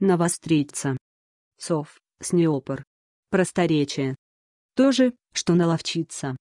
навостриться. Сов, снеопор. Просторечие. То же, что наловчиться.